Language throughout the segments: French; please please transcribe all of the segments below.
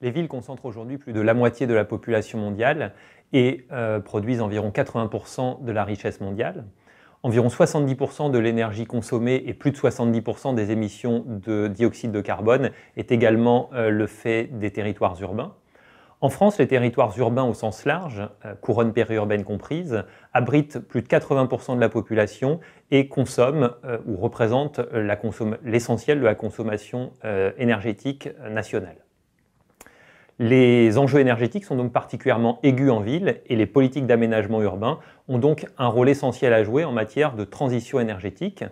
Les villes concentrent aujourd'hui plus de la moitié de la population mondiale et euh, produisent environ 80% de la richesse mondiale. Environ 70% de l'énergie consommée et plus de 70% des émissions de dioxyde de carbone est également euh, le fait des territoires urbains. En France, les territoires urbains au sens large, euh, couronne périurbaine comprise, abritent plus de 80% de la population et consomment ou représentent l'essentiel de la consommation énergétique nationale. Les enjeux énergétiques sont donc particulièrement aigus en ville et les politiques d'aménagement urbain ont donc un rôle essentiel à jouer en matière de transition énergétique,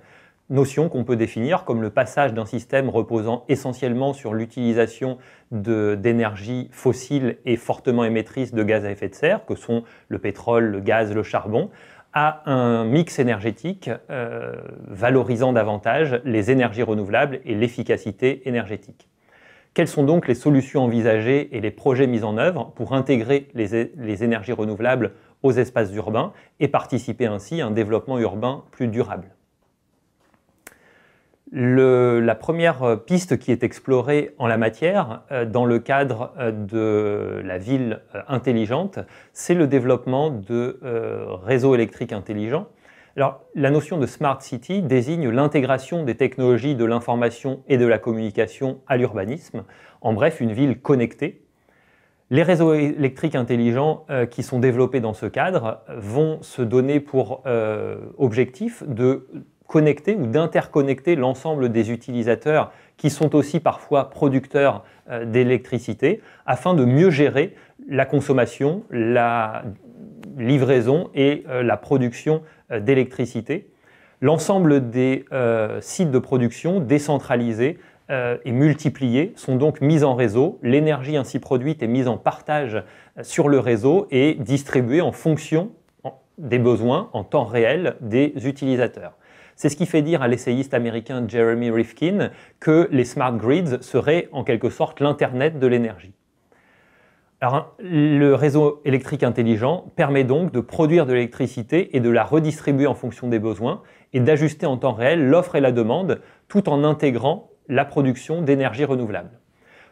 notion qu'on peut définir comme le passage d'un système reposant essentiellement sur l'utilisation d'énergies fossiles et fortement émettrices de gaz à effet de serre, que sont le pétrole, le gaz, le charbon, à un mix énergétique euh, valorisant davantage les énergies renouvelables et l'efficacité énergétique. Quelles sont donc les solutions envisagées et les projets mis en œuvre pour intégrer les, énergies renouvelables aux espaces urbains et participer ainsi à un développement urbain plus durable la première euh, piste qui est explorée en la matière euh, dans le cadre euh, de la ville intelligente, c'est le développement de réseaux électriques intelligents la notion de smart city désigne l'intégration des technologies de l'information et de la communication à l'urbanisme. En bref, une ville connectée. Les réseaux électriques intelligents euh, qui sont développés dans ce cadre vont se donner pour euh, objectif de connecter ou d'interconnecter l'ensemble des utilisateurs qui sont aussi parfois producteurs euh, d'électricité afin de mieux gérer la consommation, la livraison et euh, la production euh, d'électricité. L'ensemble des euh, sites de production décentralisés et multipliés sont donc mis en réseau. L'énergie ainsi produite est mise en partage sur le réseau et distribuée en fonction des besoins en temps réel des utilisateurs. C'est ce qui fait dire à l'essayiste américain Jeremy Rifkin que les smart grids seraient en quelque sorte l'Internet de l'énergie. Alors, le réseau électrique intelligent permet donc de produire de l'électricité et de la redistribuer en fonction des besoins et d'ajuster en temps réel l'offre et la demande tout en intégrant la production d'énergie renouvelable.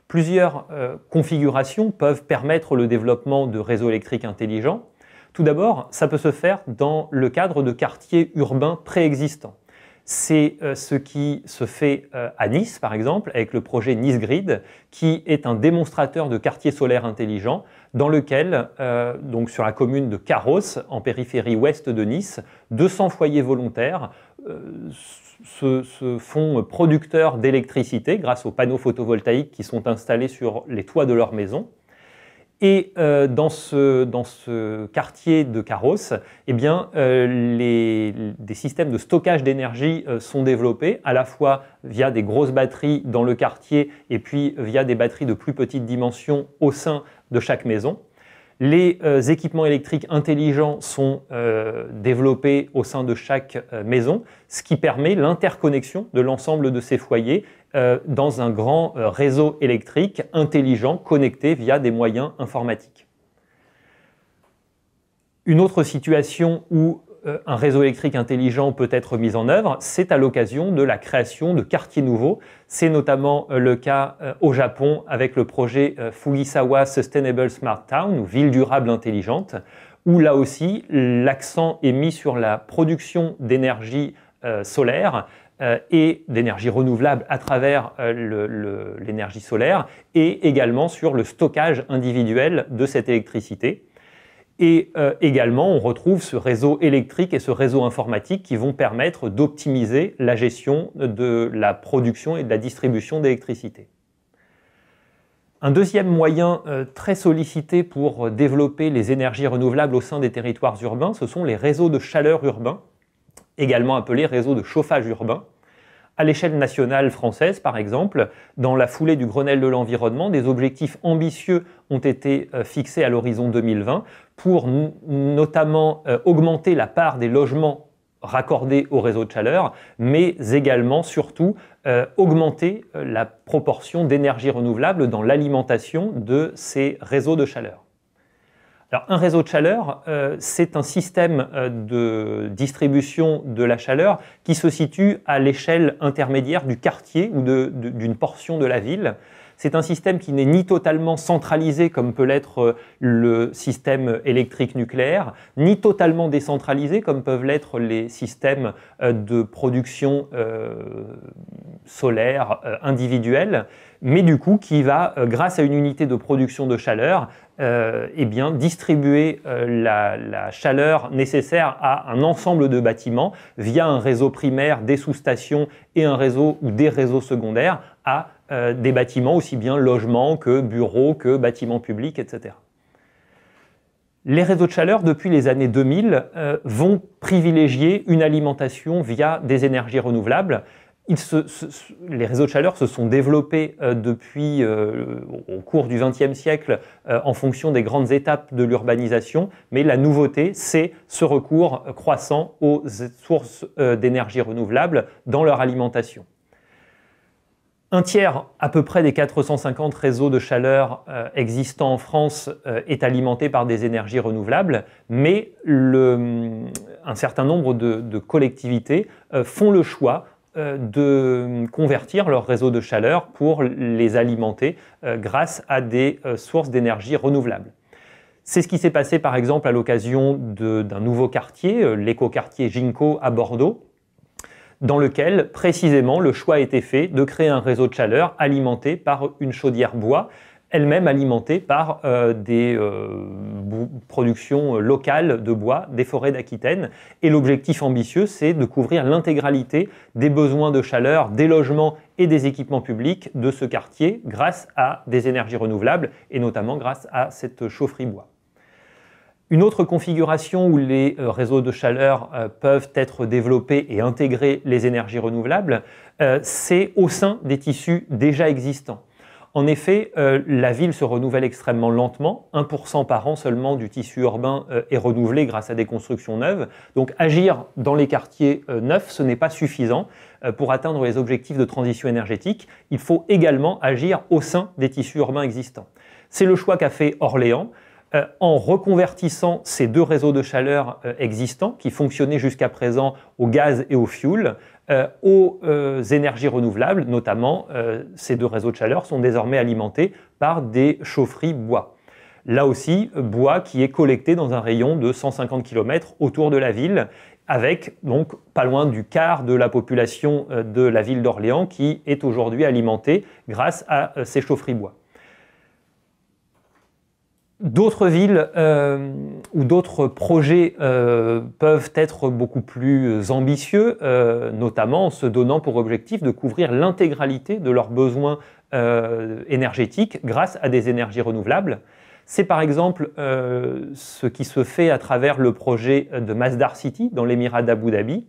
Plusieurs euh, configurations peuvent permettre le développement de réseaux électriques intelligents. Tout d'abord, ça peut se faire dans le cadre de quartiers urbains préexistants. C'est euh, ce qui se fait euh, à Nice, par exemple, avec le projet Nice Grid, qui est un démonstrateur de quartier solaire intelligent dans lequel, euh, donc sur la commune de Carros, en périphérie ouest de Nice, 200 foyers volontaires se, se, font producteurs d'électricité grâce aux panneaux photovoltaïques qui sont installés sur les toits de leurs maison. Et euh, dans, ce, dans, ce, quartier de Carros, eh bien, euh, les, des systèmes de stockage d'énergie euh, sont développés, à la fois via des grosses batteries dans le quartier et puis via des batteries de plus petite dimension au sein de chaque maison. Les euh, équipements électriques intelligents sont euh, développés au sein de chaque euh, maison, ce qui permet l'interconnexion de l'ensemble de ces foyers dans un grand réseau électrique intelligent connecté via des moyens informatiques. Une autre situation où euh, un réseau électrique intelligent peut être mis en œuvre, c'est à l'occasion de la création de quartiers nouveaux. C'est notamment euh, le cas euh, au Japon avec le projet Fugisawa Sustainable Smart Town, ou ville durable intelligente, où là aussi l'accent est mis sur la production d'énergie solaire et d'énergie renouvelable à travers l'énergie solaire, et également sur le stockage individuel de cette électricité. Et euh, également, on retrouve ce réseau électrique et ce réseau informatique qui vont permettre d'optimiser la gestion de la production et de la distribution d'électricité. Un deuxième moyen euh, très sollicité pour euh, développer les énergies renouvelables au sein des territoires urbains, ce sont les réseaux de chaleur urbains, également appelés réseaux de chauffage urbain. À l'échelle nationale française, par exemple, dans la foulée du Grenelle de l'environnement, des objectifs ambitieux ont été fixés à l'horizon 2020 pour notamment euh, augmenter la part des logements raccordés au réseau de chaleur, mais également, surtout, euh, augmenter euh, la proportion d'énergie renouvelable dans l'alimentation de ces réseaux de chaleur. Alors, un réseau de chaleur, c'est un système de distribution de la chaleur qui se situe à l'échelle intermédiaire du quartier ou d'une portion de la ville. C'est un système qui n'est ni totalement centralisé comme peut l'être euh, le système électrique nucléaire, ni totalement décentralisé comme peuvent l'être les systèmes euh, de production euh, solaire individuelle, mais du coup qui va, grâce à une unité de production de chaleur, eh bien, distribuer la, la, chaleur nécessaire à un ensemble de bâtiments via un réseau primaire, des sous-stations et un réseau ou des réseaux secondaires à euh, des bâtiments, aussi bien logements que bureaux, que bâtiments publics, etc. Les réseaux de chaleur, depuis les années 2000, euh, vont privilégier une alimentation via des énergies renouvelables. les réseaux de chaleur se sont développés euh, depuis, au cours du XXe siècle en fonction des grandes étapes de l'urbanisation, mais la nouveauté, c'est ce recours croissant aux sources d'énergie renouvelable dans leur alimentation. Un tiers à peu près des 450 réseaux de chaleur euh, existants en France euh, est alimenté par des énergies renouvelables, mais mm, un certain nombre de, collectivités euh, font le choix de convertir leurs réseaux de chaleur pour les alimenter grâce à des sources d'énergie renouvelables. C'est ce qui s'est passé par exemple à l'occasion d'un nouveau quartier, l'écoquartier Ginko à Bordeaux, dans lequel précisément le choix a été fait de créer un réseau de chaleur alimenté par une chaudière bois, elle-même alimentée par euh, des euh, productions locales de bois des forêts d'Aquitaine. Et l'objectif ambitieux, c'est de couvrir l'intégralité des besoins de chaleur, des logements et des équipements publics de ce quartier grâce à des énergies renouvelables et notamment grâce à cette chaufferie bois. Une autre configuration où les euh, réseaux de chaleur euh, peuvent être développés et intégrer les énergies renouvelables, euh, c'est au sein des tissus déjà existants. En effet, la ville se renouvelle extrêmement lentement, 1% par an seulement du tissu urbain est renouvelé grâce à des constructions neuves, donc agir dans les quartiers neufs, ce n'est pas suffisant pour atteindre les objectifs de transition énergétique, il faut également agir au sein des tissus urbains existants. C'est le choix qu'a fait Orléans. Euh, en reconvertissant ces deux réseaux de chaleur euh, existants qui fonctionnaient jusqu'à présent au gaz et au fioul, euh, aux énergies renouvelables, notamment ces deux réseaux de chaleur sont désormais alimentés par des chaufferies bois. Là aussi, bois qui est collecté dans un rayon de 150 km autour de la ville, avec donc pas loin du quart de la population de la ville d'Orléans qui est aujourd'hui alimentée grâce à ces chaufferies bois. D'autres villes euh, ou d'autres projets euh, peuvent être beaucoup plus ambitieux, euh, notamment en se donnant pour objectif de couvrir l'intégralité de leurs besoins énergétiques grâce à des énergies renouvelables. C'est par exemple ce qui se fait à travers le projet de Masdar City dans l'émirat d'Abu Dhabi,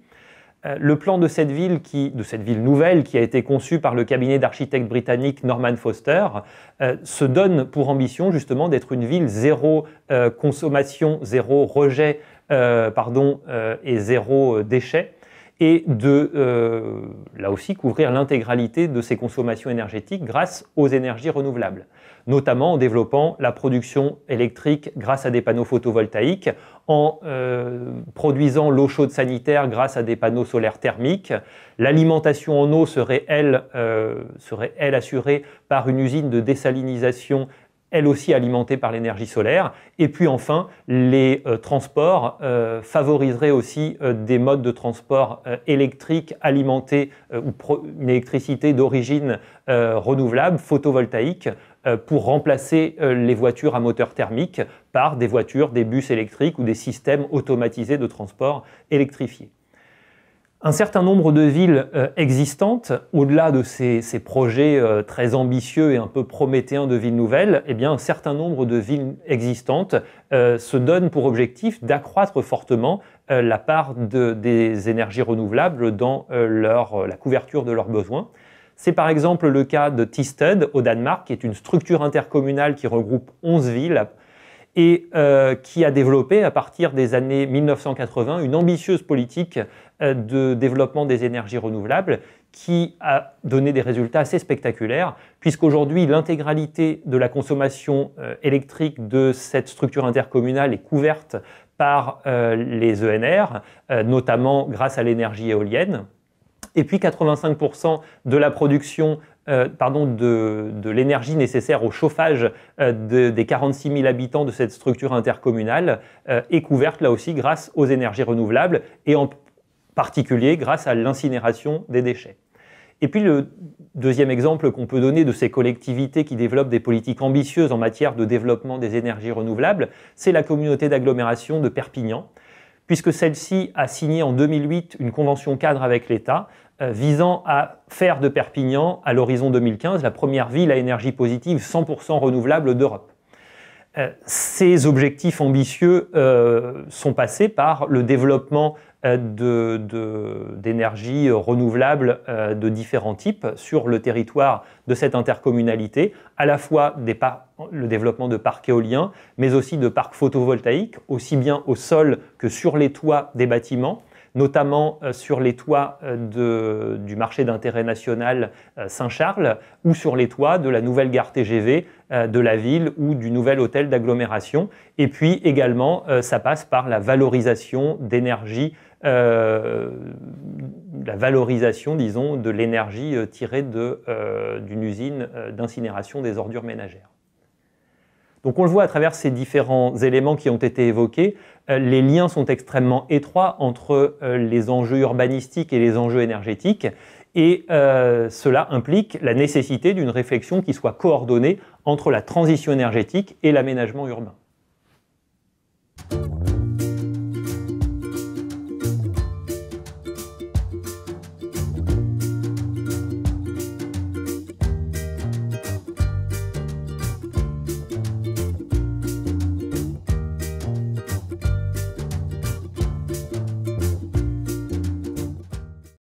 le plan de cette ville, de cette ville nouvelle qui a été conçu par le cabinet d'architectes britannique Norman Foster, euh, se donne pour ambition justement d'être une ville zéro euh, consommation, zéro rejet, euh, pardon, et zéro déchet et de, euh, là aussi, couvrir l'intégralité de ces consommations énergétiques grâce aux énergies renouvelables, notamment en développant la production électrique grâce à des panneaux photovoltaïques, en euh, produisant l'eau chaude sanitaire grâce à des panneaux solaires thermiques. L'alimentation en eau serait elle, euh, serait, elle, assurée par une usine de désalinisation elle aussi alimentée par l'énergie solaire. Et puis enfin, les euh, transports euh, favoriseraient aussi euh, des modes de transport électriques alimentés ou une électricité d'origine renouvelable, photovoltaïque, pour remplacer les voitures à moteur thermique par des voitures, des bus électriques ou des systèmes automatisés de transport électrifiés. Un certain nombre de villes euh, existantes, au-delà de ces, projets euh, très ambitieux et un peu prométhéens de villes nouvelles, eh bien, un certain nombre de villes existantes euh, se donnent pour objectif d'accroître fortement la part des énergies renouvelables dans la couverture de leurs besoins. C'est par exemple le cas de Tisted au Danemark, qui est une structure intercommunale qui regroupe 11 villes et euh, qui a développé à partir des années 1980 une ambitieuse politique euh, de développement des énergies renouvelables qui a donné des résultats assez spectaculaires, puisqu'aujourd'hui l'intégralité de la consommation euh, électrique de cette structure intercommunale est couverte par les ENR, notamment grâce à l'énergie éolienne. Et puis 85% de la production euh, pardon, de, l'énergie nécessaire au chauffage euh, des 46 000 habitants de cette structure intercommunale euh, est couverte là aussi grâce aux énergies renouvelables et en particulier grâce à l'incinération des déchets. Et puis le deuxième exemple qu'on peut donner de ces collectivités qui développent des politiques ambitieuses en matière de développement des énergies renouvelables, c'est la communauté d'agglomération de Perpignan, puisque celle-ci a signé en 2008 une convention cadre avec l'État euh, visant à faire de Perpignan, à l'horizon 2015, la première ville à énergie positive 100% renouvelable d'Europe. Euh, ces objectifs ambitieux euh, sont passés par le développement euh, d'énergie renouvelable euh, de différents types sur le territoire de cette intercommunalité, à la fois le développement de parcs éoliens, mais aussi de parcs photovoltaïques, aussi bien au sol que sur les toits des bâtiments notamment euh, sur les toits du marché d'intérêt national Saint-Charles ou sur les toits de la nouvelle gare TGV de la ville ou du nouvel hôtel d'agglomération. Et puis également, ça passe par la valorisation d'énergie euh, la valorisation, disons, de l'énergie euh, tirée euh, d'une usine d'incinération des ordures ménagères. Donc on le voit à travers ces différents éléments qui ont été évoqués, les liens sont extrêmement étroits entre les enjeux urbanistiques et les enjeux énergétiques, et cela implique la nécessité d'une réflexion qui soit coordonnée entre la transition énergétique et l'aménagement urbain.